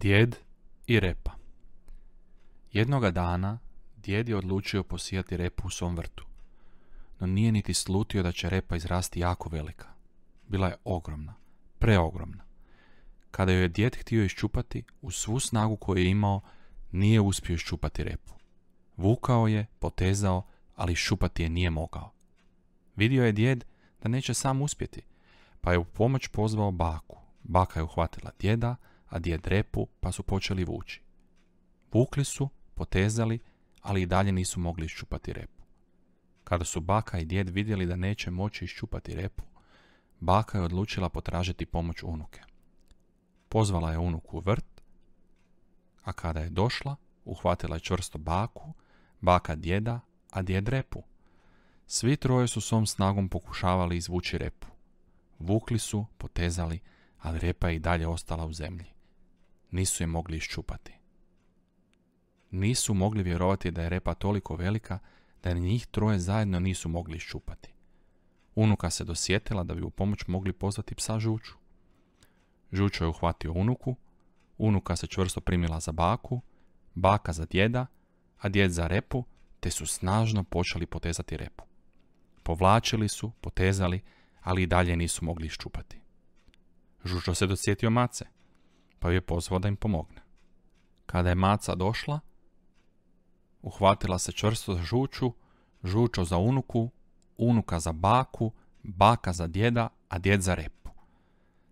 Djed i repa Jednoga dana djed je odlučio posijati repu u svom vrtu, no nije niti slutio da će repa izrasti jako velika. Bila je ogromna, preogromna. Kada joj je djed htio iščupati, u svu snagu koju je imao, nije uspio iščupati repu. Vukao je, potezao, ali šupati je nije mogao. Vidio je djed da neće sam uspjeti, pa je u pomoć pozvao baku. Baka je uhvatila djeda, a djed repu, pa su počeli vući. Vukli su, potezali, ali i dalje nisu mogli iščupati repu. Kada su baka i djed vidjeli da neće moći iščupati repu, baka je odlučila potražiti pomoć unuke. Pozvala je unuku u vrt, a kada je došla, uhvatila je čvrsto baku, baka djeda, a djed repu. Svi troje su svom snagom pokušavali izvući repu. Vukli su, potezali, ali repa je i dalje ostala u zemlji nisu je mogli iščupati. Nisu mogli vjerovati da je repa toliko velika da je njih troje zajedno nisu mogli iščupati. Unuka se dosjetila da bi u pomoć mogli pozvati psa Žuču. Žučo je uhvatio unuku, unuka se čvrsto primila za baku, baka za djeda, a djed za repu, te su snažno počeli potezati repu. Povlačili su, potezali, ali i dalje nisu mogli iščupati. Žučo se dosjetio mace pa ju je pozvao da im pomogne. Kada je maca došla, uhvatila se čvrsto za žuču, žučo za unuku, unuka za baku, baka za djeda, a djed za repu.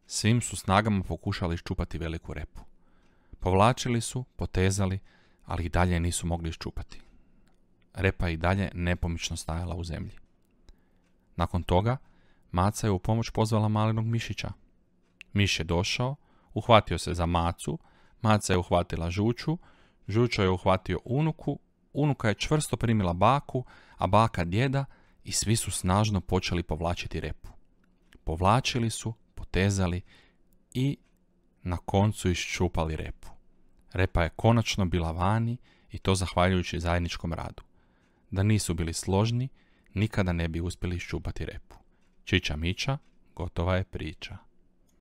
Svim su snagama pokušali iščupati veliku repu. Povlačili su, potezali, ali i dalje nisu mogli iščupati. Repa i dalje nepomično stajala u zemlji. Nakon toga, maca je u pomoć pozvala malinog mišića. Miš je došao, Uhvatio se za macu, maca je uhvatila žuču, žučo je uhvatio unuku, unuka je čvrsto primila baku, a baka djeda i svi su snažno počeli povlačiti repu. Povlačili su, potezali i na koncu iščupali repu. Repa je konačno bila vani i to zahvaljujući zajedničkom radu. Da nisu bili složni, nikada ne bi uspjeli iščupati repu. Čića mića gotova je priča.